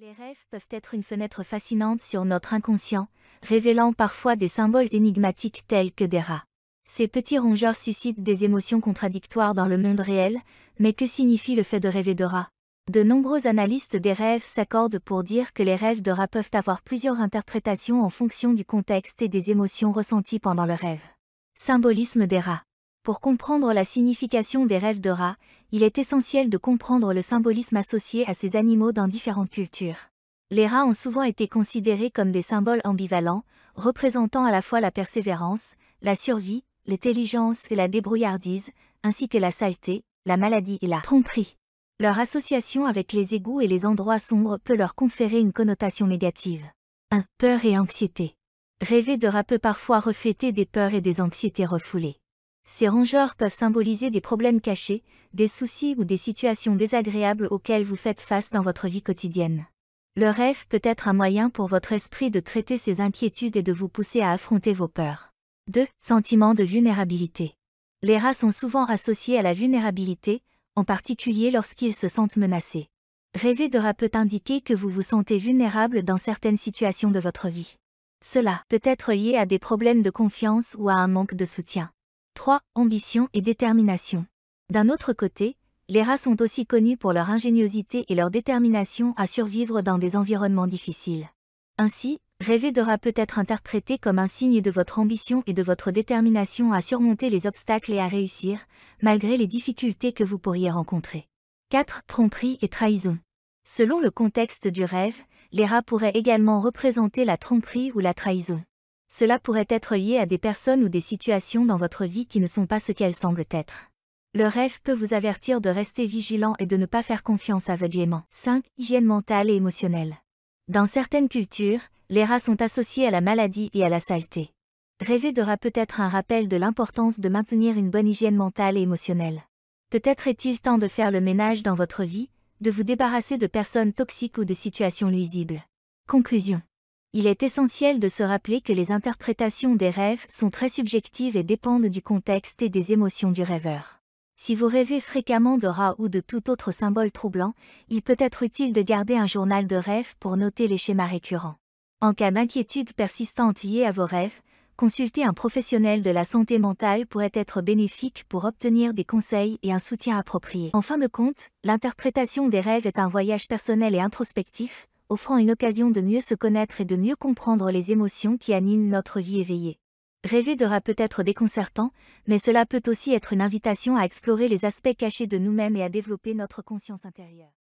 Les rêves peuvent être une fenêtre fascinante sur notre inconscient, révélant parfois des symboles énigmatiques tels que des rats. Ces petits rongeurs suscitent des émotions contradictoires dans le monde réel, mais que signifie le fait de rêver de rats De nombreux analystes des rêves s'accordent pour dire que les rêves de rats peuvent avoir plusieurs interprétations en fonction du contexte et des émotions ressenties pendant le rêve. Symbolisme des rats pour comprendre la signification des rêves de rats, il est essentiel de comprendre le symbolisme associé à ces animaux dans différentes cultures. Les rats ont souvent été considérés comme des symboles ambivalents, représentant à la fois la persévérance, la survie, l'intelligence et la débrouillardise, ainsi que la saleté, la maladie et la tromperie. Leur association avec les égouts et les endroits sombres peut leur conférer une connotation négative. 1. Peur et anxiété. Rêver de rats peut parfois refléter des peurs et des anxiétés refoulées. Ces rongeurs peuvent symboliser des problèmes cachés, des soucis ou des situations désagréables auxquelles vous faites face dans votre vie quotidienne. Le rêve peut être un moyen pour votre esprit de traiter ces inquiétudes et de vous pousser à affronter vos peurs. 2. Sentiment de vulnérabilité. Les rats sont souvent associés à la vulnérabilité, en particulier lorsqu'ils se sentent menacés. Rêver de rats peut indiquer que vous vous sentez vulnérable dans certaines situations de votre vie. Cela peut être lié à des problèmes de confiance ou à un manque de soutien. 3. Ambition et détermination. D'un autre côté, les rats sont aussi connus pour leur ingéniosité et leur détermination à survivre dans des environnements difficiles. Ainsi, rêver de rats peut être interprété comme un signe de votre ambition et de votre détermination à surmonter les obstacles et à réussir, malgré les difficultés que vous pourriez rencontrer. 4. Tromperie et trahison. Selon le contexte du rêve, les rats pourraient également représenter la tromperie ou la trahison. Cela pourrait être lié à des personnes ou des situations dans votre vie qui ne sont pas ce qu'elles semblent être. Le rêve peut vous avertir de rester vigilant et de ne pas faire confiance aveuglément. 5. Hygiène mentale et émotionnelle. Dans certaines cultures, les rats sont associés à la maladie et à la saleté. Rêver de rats peut être un rappel de l'importance de maintenir une bonne hygiène mentale et émotionnelle. Peut-être est-il temps de faire le ménage dans votre vie, de vous débarrasser de personnes toxiques ou de situations nuisibles. Conclusion il est essentiel de se rappeler que les interprétations des rêves sont très subjectives et dépendent du contexte et des émotions du rêveur. Si vous rêvez fréquemment de rats ou de tout autre symbole troublant, il peut être utile de garder un journal de rêve pour noter les schémas récurrents. En cas d'inquiétude persistante liée à vos rêves, consulter un professionnel de la santé mentale pourrait être bénéfique pour obtenir des conseils et un soutien approprié. En fin de compte, l'interprétation des rêves est un voyage personnel et introspectif, offrant une occasion de mieux se connaître et de mieux comprendre les émotions qui animent notre vie éveillée. Rêver sera peut-être déconcertant, mais cela peut aussi être une invitation à explorer les aspects cachés de nous-mêmes et à développer notre conscience intérieure.